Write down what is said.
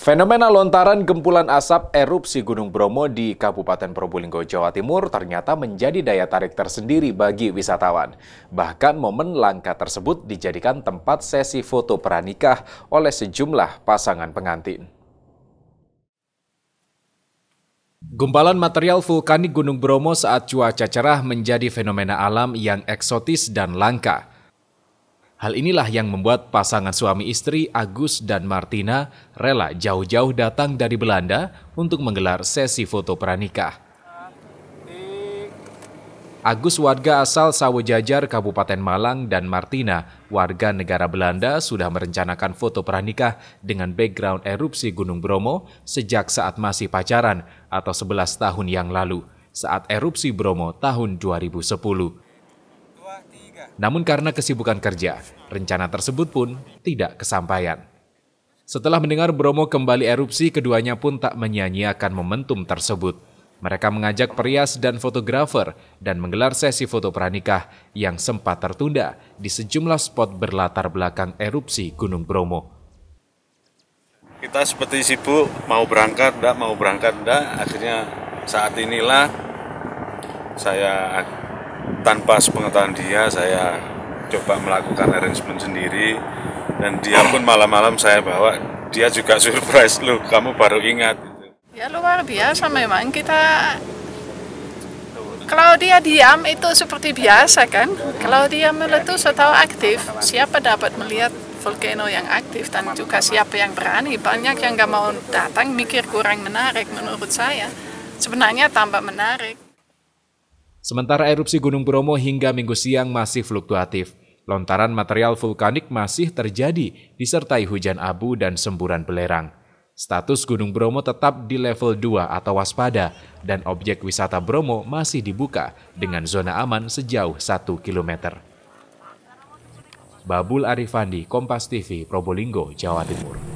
Fenomena lontaran gempulan asap erupsi Gunung Bromo di Kabupaten Probolinggo, Jawa Timur ternyata menjadi daya tarik tersendiri bagi wisatawan. Bahkan momen langka tersebut dijadikan tempat sesi foto pernikah oleh sejumlah pasangan pengantin. Gumpalan material vulkanik Gunung Bromo saat cuaca cerah menjadi fenomena alam yang eksotis dan langka. Hal inilah yang membuat pasangan suami istri Agus dan Martina rela jauh-jauh datang dari Belanda untuk menggelar sesi foto pranikah. Agus warga asal Sawojajar Kabupaten Malang dan Martina warga negara Belanda sudah merencanakan foto pranikah dengan background erupsi Gunung Bromo sejak saat masih pacaran atau 11 tahun yang lalu saat erupsi Bromo tahun 2010. Namun karena kesibukan kerja, rencana tersebut pun tidak kesampaian. Setelah mendengar Bromo kembali erupsi, keduanya pun tak menyanyiakan momentum tersebut. Mereka mengajak perias dan fotografer dan menggelar sesi foto pranikah yang sempat tertunda di sejumlah spot berlatar belakang erupsi Gunung Bromo. Kita seperti sibuk, mau berangkat, enggak, mau berangkat, enggak. Akhirnya saat inilah saya tanpa sepengetahuan dia saya coba melakukan arrangement sendiri dan dia pun malam-malam saya bawa dia juga surprise lu kamu baru ingat ya luar biasa memang kita kalau dia diam itu seperti biasa kan kalau dia meletus atau aktif siapa dapat melihat volcano yang aktif dan juga siapa yang berani banyak yang gak mau datang mikir kurang menarik menurut saya sebenarnya tambah menarik Sementara erupsi Gunung Bromo hingga minggu siang masih fluktuatif. Lontaran material vulkanik masih terjadi, disertai hujan abu dan semburan belerang. Status Gunung Bromo tetap di level 2 atau waspada, dan objek wisata Bromo masih dibuka dengan zona aman sejauh 1 km. Babul Arifandi, Kompas TV, Probolinggo, Jawa Timur.